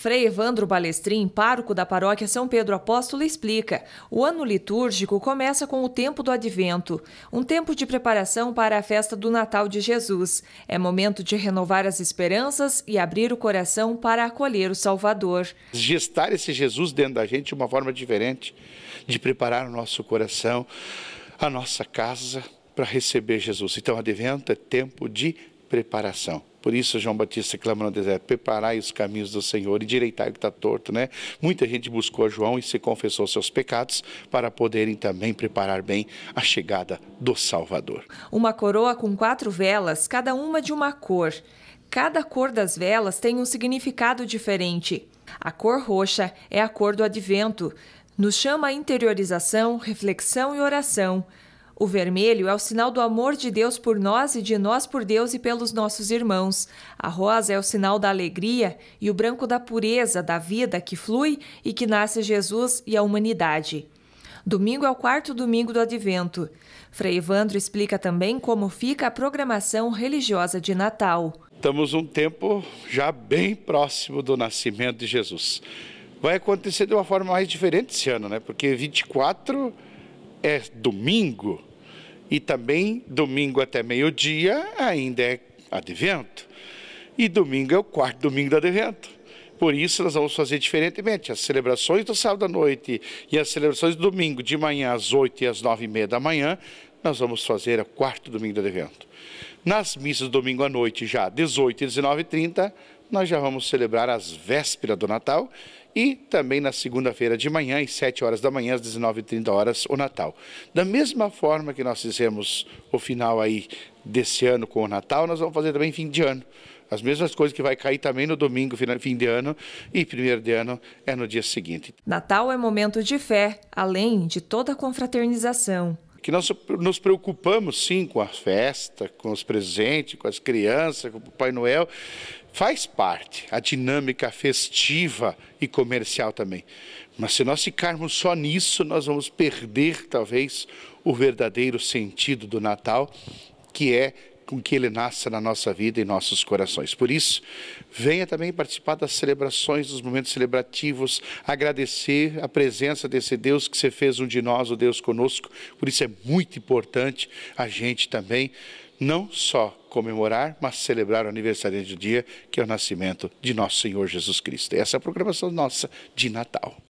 Frei Evandro Balestrin, pároco da paróquia São Pedro Apóstolo, explica: o ano litúrgico começa com o tempo do advento, um tempo de preparação para a festa do Natal de Jesus. É momento de renovar as esperanças e abrir o coração para acolher o Salvador. Gestar esse Jesus dentro da gente é uma forma diferente, de preparar o nosso coração, a nossa casa para receber Jesus. Então, advento é tempo de preparação. Por isso, João Batista clama no deserto: preparai os caminhos do Senhor e direitai o que está torto, né? Muita gente buscou João e se confessou seus pecados para poderem também preparar bem a chegada do Salvador. Uma coroa com quatro velas, cada uma de uma cor. Cada cor das velas tem um significado diferente. A cor roxa é a cor do advento. Nos chama a interiorização, reflexão e oração. O vermelho é o sinal do amor de Deus por nós e de nós por Deus e pelos nossos irmãos. A rosa é o sinal da alegria e o branco da pureza, da vida que flui e que nasce Jesus e a humanidade. Domingo é o quarto domingo do Advento. Frei Evandro explica também como fica a programação religiosa de Natal. Estamos um tempo já bem próximo do nascimento de Jesus. Vai acontecer de uma forma mais diferente esse ano, né? Porque 24 é domingo, e também domingo até meio-dia ainda é advento. E domingo é o quarto domingo do advento. Por isso, nós vamos fazer diferentemente. As celebrações do sábado à noite e as celebrações do domingo de manhã às 8 e às 9 e meia da manhã, nós vamos fazer o quarto domingo do advento. Nas missas do domingo à noite, já 18 e 19 e 30, nós já vamos celebrar as vésperas do Natal e também na segunda-feira de manhã, às 7 horas da manhã, às 19h30 horas, o Natal. Da mesma forma que nós fizemos o final aí desse ano com o Natal, nós vamos fazer também fim de ano. As mesmas coisas que vai cair também no domingo, fim de ano, e primeiro de ano é no dia seguinte. Natal é momento de fé, além de toda a confraternização que nós nos preocupamos sim com a festa, com os presentes, com as crianças, com o Papai Noel, faz parte a dinâmica festiva e comercial também. Mas se nós ficarmos só nisso, nós vamos perder talvez o verdadeiro sentido do Natal, que é com que ele nasça na nossa vida e nossos corações. Por isso, venha também participar das celebrações, dos momentos celebrativos, agradecer a presença desse Deus que você fez um de nós, o Deus conosco. Por isso é muito importante a gente também não só comemorar, mas celebrar o aniversário do dia, que é o nascimento de nosso Senhor Jesus Cristo. Essa é a programação nossa de Natal.